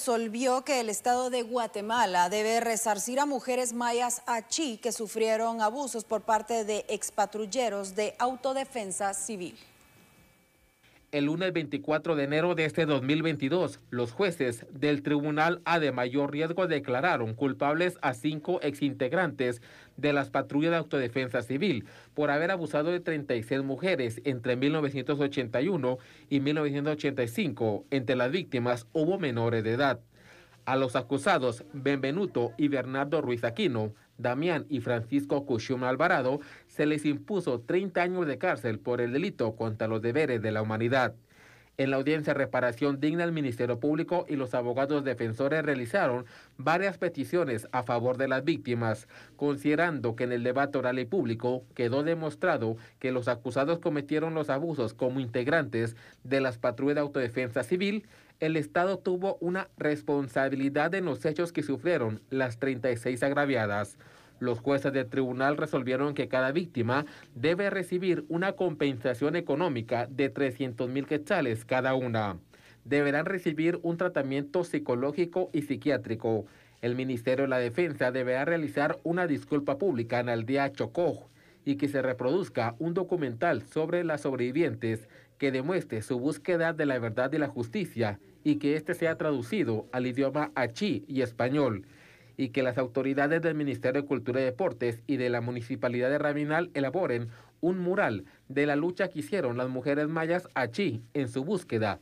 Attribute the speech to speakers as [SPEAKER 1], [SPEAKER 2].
[SPEAKER 1] resolvió que el Estado de Guatemala debe resarcir a mujeres mayas achí que sufrieron abusos por parte de expatrulleros de autodefensa civil
[SPEAKER 2] el lunes 24 de enero de este 2022, los jueces del tribunal A de mayor riesgo declararon culpables a cinco exintegrantes de las patrullas de autodefensa civil por haber abusado de 36 mujeres entre 1981 y 1985. Entre las víctimas hubo menores de edad. A los acusados, Benvenuto y Bernardo Ruiz Aquino Damián y Francisco Cuchum Alvarado, se les impuso 30 años de cárcel por el delito contra los deberes de la humanidad. En la audiencia Reparación Digna, el Ministerio Público y los abogados defensores realizaron varias peticiones a favor de las víctimas, considerando que en el debate oral y público quedó demostrado que los acusados cometieron los abusos como integrantes de las patrullas de autodefensa civil, el Estado tuvo una responsabilidad en los hechos que sufrieron las 36 agraviadas. Los jueces del tribunal resolvieron que cada víctima debe recibir una compensación económica de 300 mil quetzales cada una. Deberán recibir un tratamiento psicológico y psiquiátrico. El Ministerio de la Defensa deberá realizar una disculpa pública en el día Chocó y que se reproduzca un documental sobre las sobrevivientes que demuestre su búsqueda de la verdad y la justicia y que este sea traducido al idioma achí y español y que las autoridades del Ministerio de Cultura y Deportes y de la Municipalidad de Rabinal elaboren un mural de la lucha que hicieron las mujeres mayas achi en su búsqueda